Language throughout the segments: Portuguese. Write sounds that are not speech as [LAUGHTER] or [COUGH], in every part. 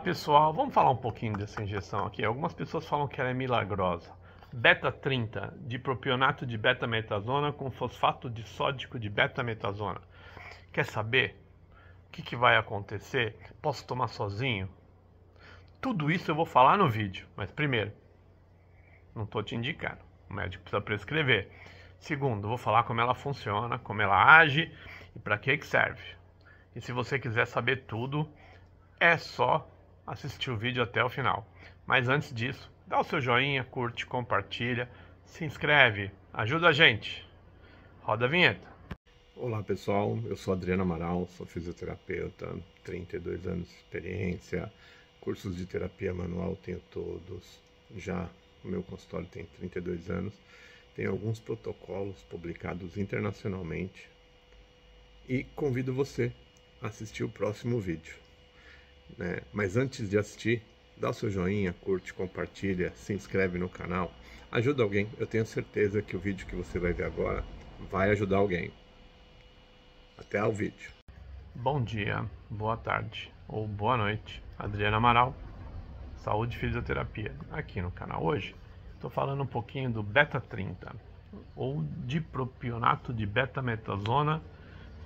pessoal, vamos falar um pouquinho dessa injeção aqui. Algumas pessoas falam que ela é milagrosa. Beta 30 de propionato de beta-metazona com fosfato de sódico de beta-metazona. Quer saber o que, que vai acontecer? Posso tomar sozinho? Tudo isso eu vou falar no vídeo, mas primeiro, não estou te indicando. O médico precisa prescrever. Segundo, vou falar como ela funciona, como ela age e para que, que serve. E se você quiser saber tudo, é só assistir o vídeo até o final. Mas antes disso, dá o seu joinha, curte, compartilha, se inscreve, ajuda a gente. Roda a vinheta. Olá pessoal, eu sou Adriano Amaral, sou fisioterapeuta, 32 anos de experiência, cursos de terapia manual tenho todos, já o meu consultório tem 32 anos, tenho alguns protocolos publicados internacionalmente e convido você a assistir o próximo vídeo. Né? Mas antes de assistir, dá o seu joinha, curte, compartilha, se inscreve no canal, ajuda alguém. Eu tenho certeza que o vídeo que você vai ver agora vai ajudar alguém. Até ao vídeo. Bom dia, boa tarde ou boa noite. Adriana Amaral, Saúde e Fisioterapia, aqui no canal hoje. Estou falando um pouquinho do beta 30 ou dipropionato de beta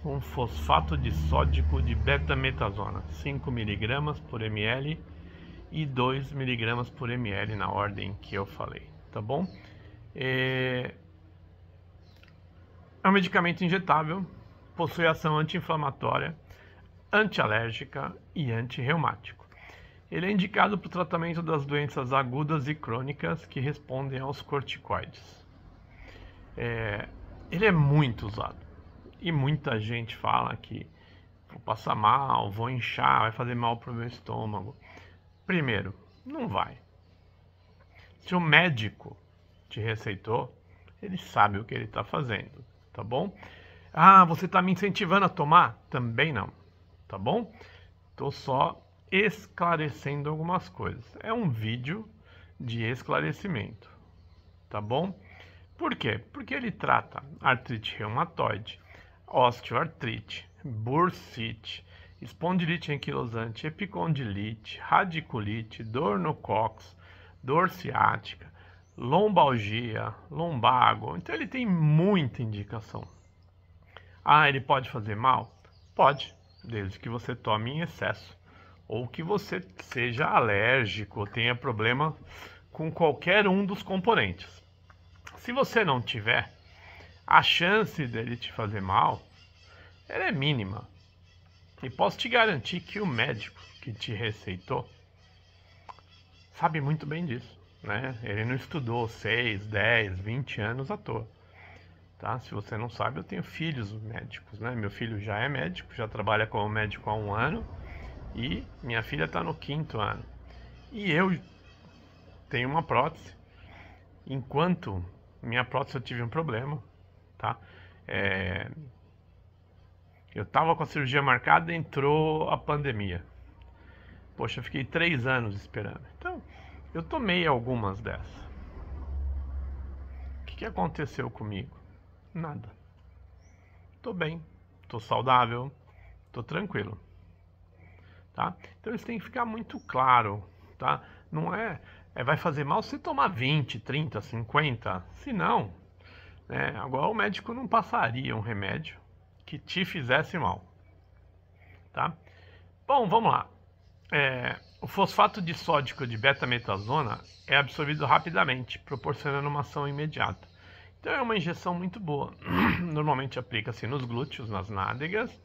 com fosfato de sódico de betametasona, 5 mg por ml e 2 mg por ml na ordem que eu falei, tá bom? É, é um medicamento injetável, possui ação anti-inflamatória, antialérgica e antirreumático. Ele é indicado para o tratamento das doenças agudas e crônicas que respondem aos corticoides. É, ele é muito usado e muita gente fala que vou passar mal, vou inchar, vai fazer mal para o meu estômago. Primeiro, não vai. Se o médico te receitou, ele sabe o que ele está fazendo, tá bom? Ah, você está me incentivando a tomar? Também não, tá bom? Tô só esclarecendo algumas coisas. É um vídeo de esclarecimento, tá bom? Por quê? Porque ele trata artrite reumatoide, osteoartrite, bursite, espondilite anquilosante, epicondilite, radiculite, dor no cox, dor ciática, lombalgia, lombago. Então ele tem muita indicação. Ah, ele pode fazer mal? Pode, desde que você tome em excesso ou que você seja alérgico ou tenha problema com qualquer um dos componentes. Se você não tiver, a chance dele te fazer mal é mínima. E posso te garantir que o médico que te receitou sabe muito bem disso. Né? Ele não estudou 6, 10, 20 anos à toa. Tá? Se você não sabe, eu tenho filhos médicos. Né? Meu filho já é médico, já trabalha como médico há um ano e minha filha está no quinto ano. E eu tenho uma prótese. Enquanto minha prótese eu tive um problema, tá? É... Eu tava com a cirurgia marcada, entrou a pandemia. Poxa, eu fiquei três anos esperando. Então, eu tomei algumas dessas. O que, que aconteceu comigo? Nada. Tô bem, tô saudável, tô tranquilo. Tá? Então isso tem que ficar muito claro, tá? Não é, é vai fazer mal se tomar 20, 30, 50, se não, é, agora o médico não passaria um remédio que te fizesse mal, tá? Bom, vamos lá. É, o fosfato de sódico de beta-metazona é absorvido rapidamente, proporcionando uma ação imediata. Então é uma injeção muito boa. [CLEARS THROAT] Normalmente aplica-se nos glúteos, nas nádegas,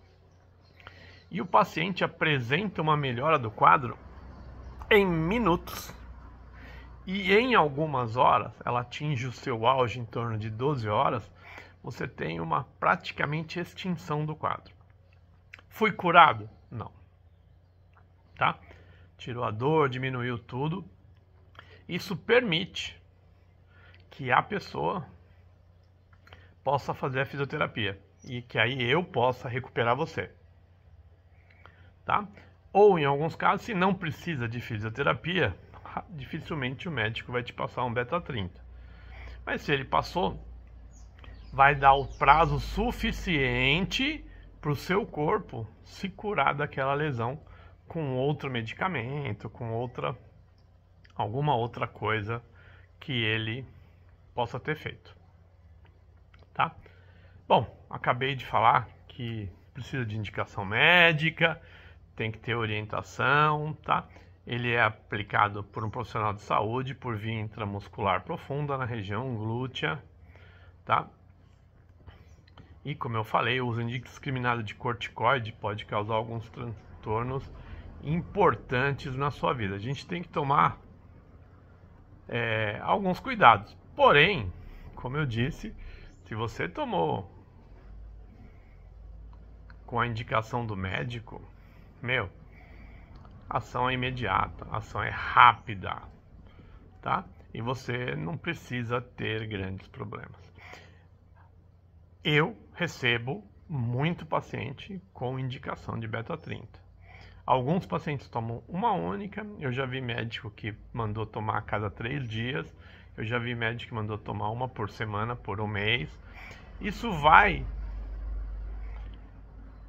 e o paciente apresenta uma melhora do quadro em minutos e em algumas horas, ela atinge o seu auge em torno de 12 horas, você tem uma praticamente extinção do quadro. Fui curado? Não. Tá? Tirou a dor, diminuiu tudo. Isso permite que a pessoa possa fazer a fisioterapia e que aí eu possa recuperar você. Tá? Ou em alguns casos, se não precisa de fisioterapia, dificilmente o médico vai te passar um beta 30. Mas se ele passou, vai dar o prazo suficiente para o seu corpo se curar daquela lesão com outro medicamento, com outra alguma outra coisa que ele possa ter feito. Tá? Bom, acabei de falar que precisa de indicação médica, tem que ter orientação, tá? Ele é aplicado por um profissional de saúde por via intramuscular profunda na região glútea, tá? E como eu falei, o uso indiscriminado de corticoide pode causar alguns transtornos importantes na sua vida. A gente tem que tomar é, alguns cuidados. Porém, como eu disse, se você tomou com a indicação do médico, meu, ação é imediata, ação é rápida, tá? E você não precisa ter grandes problemas. Eu recebo muito paciente com indicação de beta 30. Alguns pacientes tomam uma única, eu já vi médico que mandou tomar a cada três dias, eu já vi médico que mandou tomar uma por semana, por um mês. Isso vai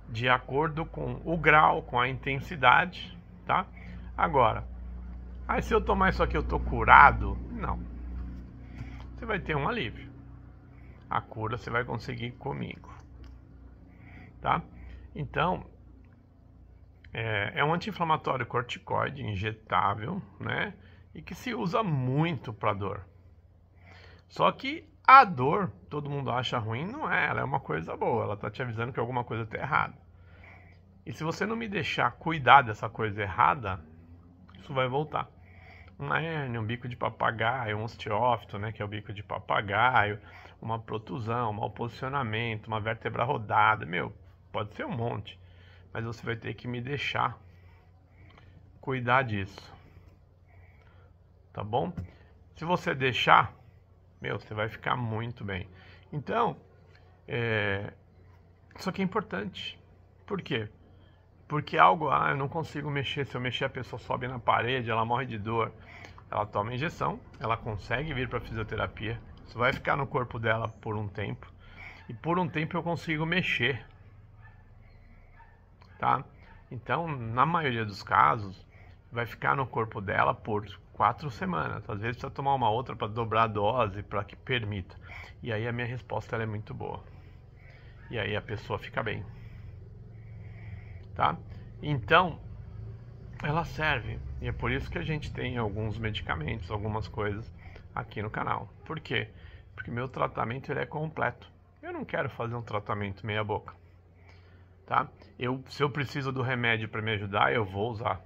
de acordo com o grau, com a intensidade tá? Agora, aí se eu tomar isso aqui eu tô curado? Não. Você vai ter um alívio. A cura você vai conseguir comigo, tá? Então, é, é um anti-inflamatório corticoide injetável, né? E que se usa muito para dor. Só que a dor, todo mundo acha ruim, não é. Ela é uma coisa boa. Ela tá te avisando que alguma coisa tá errada. E se você não me deixar cuidar dessa coisa errada, isso vai voltar. Uma hérnia, um bico de papagaio, um osteófito, né, que é o bico de papagaio, uma protusão, um mau posicionamento, uma vértebra rodada, meu, pode ser um monte. Mas você vai ter que me deixar cuidar disso. Tá bom? Se você deixar, meu, você vai ficar muito bem. Então, é... isso aqui é importante. Por quê? porque algo, ah, eu não consigo mexer, se eu mexer a pessoa sobe na parede, ela morre de dor. Ela toma injeção, ela consegue vir para fisioterapia, isso vai ficar no corpo dela por um tempo, e por um tempo eu consigo mexer, tá? Então, na maioria dos casos, vai ficar no corpo dela por quatro semanas. Às vezes precisa tomar uma outra para dobrar a dose, para que permita. E aí a minha resposta é muito boa. E aí a pessoa fica bem tá? Então, ela serve e é por isso que a gente tem alguns medicamentos, algumas coisas aqui no canal. Por quê? Porque meu tratamento ele é completo. Eu não quero fazer um tratamento meia boca, tá? Eu, se eu preciso do remédio para me ajudar, eu vou usar.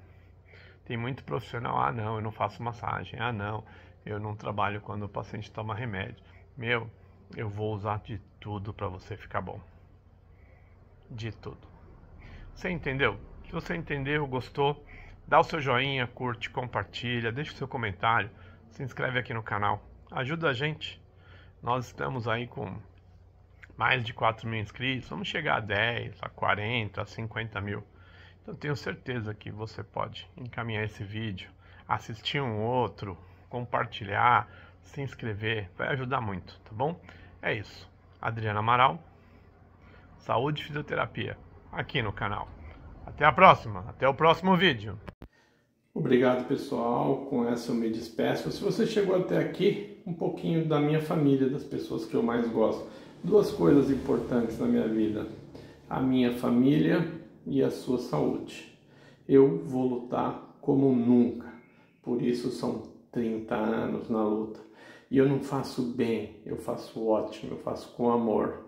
Tem muito profissional, ah não, eu não faço massagem, ah não, eu não trabalho quando o paciente toma remédio. Meu, eu vou usar de tudo para você ficar bom. De tudo. Você entendeu? Se você entendeu, gostou, dá o seu joinha, curte, compartilha, deixa o seu comentário, se inscreve aqui no canal. Ajuda a gente. Nós estamos aí com mais de 4 mil inscritos. Vamos chegar a 10, a 40, a 50 mil. Então tenho certeza que você pode encaminhar esse vídeo, assistir um outro, compartilhar, se inscrever. Vai ajudar muito, tá bom? É isso. Adriana Amaral, Saúde e Fisioterapia aqui no canal. Até a próxima, até o próximo vídeo. Obrigado pessoal, com essa eu me despeço. Se você chegou até aqui, um pouquinho da minha família, das pessoas que eu mais gosto. Duas coisas importantes na minha vida: a minha família e a sua saúde. Eu vou lutar como nunca, por isso são 30 anos na luta. E eu não faço bem, eu faço ótimo, eu faço com amor.